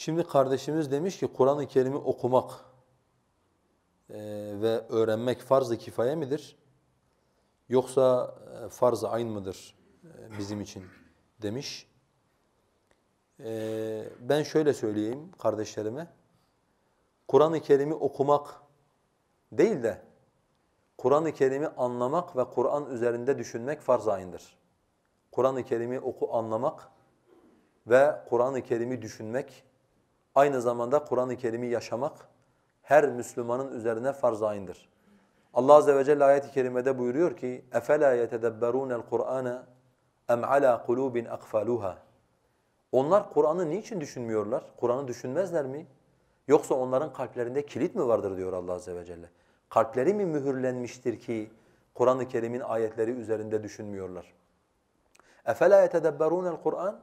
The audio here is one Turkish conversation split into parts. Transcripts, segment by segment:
Şimdi kardeşimiz demiş ki Kur'an-ı Kerim'i okumak e, ve öğrenmek farz-ı kifaye midir? Yoksa e, farz-ı ayn mıdır e, bizim için demiş. E, ben şöyle söyleyeyim kardeşlerime. Kur'an-ı Kerim'i okumak değil de Kur'an-ı Kerim'i anlamak ve Kur'an üzerinde düşünmek farz-ı ayndır. Kur'an-ı Kerim'i oku anlamak ve Kur'an-ı Kerim'i düşünmek aynı zamanda Kur'an-ı Kerim'i yaşamak her Müslümanın üzerine farz ayındır. Allah azze ve celle ayet-i kerimede buyuruyor ki: "Efela yetedebberunel Kur'ane em ala kulubin akfaluha?" Onlar Kur'an'ı niçin düşünmüyorlar? Kur'an'ı düşünmezler mi? Yoksa onların kalplerinde kilit mi vardır diyor Allah azze ve celle. Kalpleri mi mühürlenmiştir ki Kur'an-ı Kerim'in ayetleri üzerinde düşünmüyorlar? "Efela yetedebberunel Kur'an?"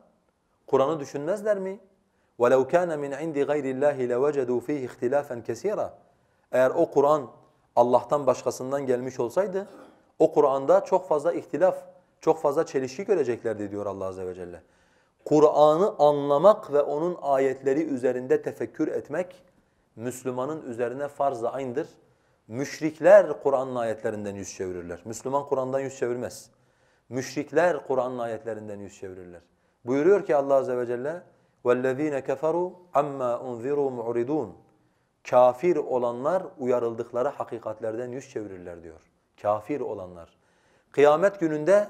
Kur'an'ı düşünmezler mi? وَلَوْ كَانَ مِنْ عِنْدِ غَيْرِ اللّٰهِ لَوَجَدُوا ف۪يهِ اِخْتِلَافًا كَس۪يرًا Eğer o Kur'an Allah'tan başkasından gelmiş olsaydı, o Kur'an'da çok fazla ihtilaf, çok fazla çelişki göreceklerdi diyor Allah Azze ve Celle. Kur'an'ı anlamak ve onun ayetleri üzerinde tefekkür etmek, Müslümanın üzerine farz-ı ayn'dır. Müşrikler Kur'an'ın ayetlerinden yüz çevirirler. Müslüman Kur'an'dan yüz çevirmez. Müşrikler Kur'an'ın ayetlerinden yüz çevirirler. Buyuruyor ki Allah Azze ve Celle, وَالَّذ۪ينَ كَفَرُوا عَمَّا اُنْذِرُوا مُعْرِضُونَ Kafir olanlar uyarıldıkları hakikatlerden yüz çevirirler diyor. Kafir olanlar. Kıyamet gününde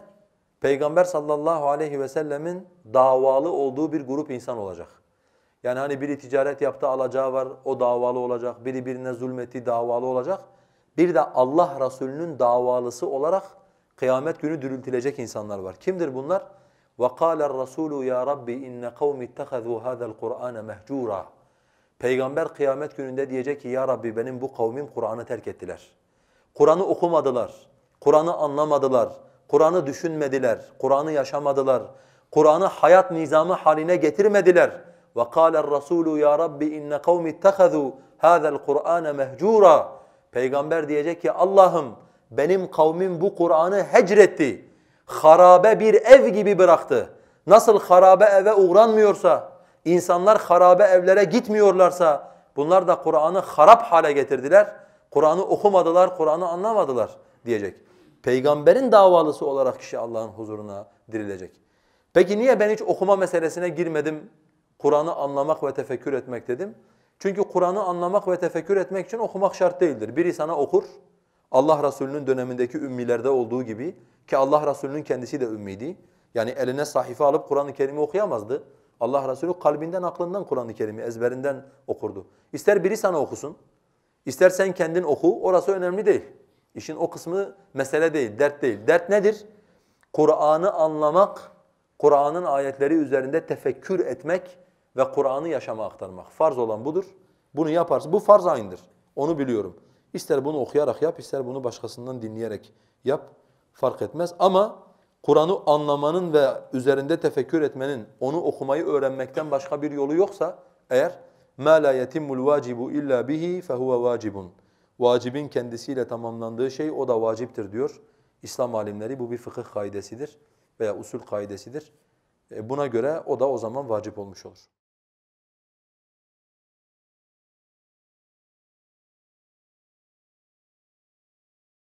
Peygamber sallallahu aleyhi ve sellemin davalı olduğu bir grup insan olacak. Yani hani biri ticaret yaptı alacağı var o davalı olacak. Biri birine zulmetti davalı olacak. Bir de Allah Resulü'nün davalısı olarak kıyamet günü dürültülecek insanlar var. Kimdir bunlar? Bunlar وَقَالَ الرَّسُولُ ya Rabbi inne قَوْمِ اتَّخَذُوا هَذَا الْقُرْآنَ مَهْجُورًا Peygamber kıyamet gününde diyecek ki ya Rabbi benim bu kavmim Kur'an'ı terk ettiler. Kur'an'ı okumadılar, Kur'an'ı anlamadılar, Kur'an'ı düşünmediler, Kur'an'ı yaşamadılar, Kur'an'ı hayat nizamı haline getirmediler. وَقَالَ الرَّسُولُ ya Rabbi inne قَوْمِ اتَّخَذُوا هَذَا الْقُرْآنَ مَهْجُورًا Peygamber diyecek ki Allah'ım benim kavmim bu Kur'an'ı hecretti harabe bir ev gibi bıraktı. Nasıl harabe eve uğranmıyorsa, insanlar harabe evlere gitmiyorlarsa bunlar da Kur'an'ı harap hale getirdiler. Kur'an'ı okumadılar, Kur'an'ı anlamadılar diyecek. Peygamberin davalısı olarak kişi Allah'ın huzuruna dirilecek. Peki niye ben hiç okuma meselesine girmedim? Kur'an'ı anlamak ve tefekkür etmek dedim. Çünkü Kur'an'ı anlamak ve tefekkür etmek için okumak şart değildir. Biri sana okur, Allah Resulü'nün dönemindeki ümmilerde olduğu gibi ki Allah Resulü'nün kendisi de ümmiydi. Yani eline sahife alıp Kur'an-ı Kerim'i okuyamazdı. Allah Resulü kalbinden, aklından Kur'an-ı Kerim'i ezberinden okurdu. İster biri sana okusun, istersen kendin oku, orası önemli değil. İşin o kısmı mesele değil, dert değil. Dert nedir? Kur'an'ı anlamak, Kur'an'ın ayetleri üzerinde tefekkür etmek ve Kur'an'ı yaşama aktarmak. Farz olan budur. Bunu yaparsın. Bu farz aynıdır. Onu biliyorum. İster bunu okuyarak yap, ister bunu başkasından dinleyerek yap. Fark etmez ama Kur'an'ı anlamanın ve üzerinde tefekkür etmenin, onu okumayı öğrenmekten başka bir yolu yoksa eğer مَا لَا يَتِمُّ الْوَاجِبُ اِلَّا بِهِ فَهُوَ وَاجِبٌ Vacibin kendisiyle tamamlandığı şey o da vaciptir diyor. İslam alimleri bu bir fıkıh kaidesidir veya usul kaidesidir. E, buna göre o da o zaman vacip olmuş olur.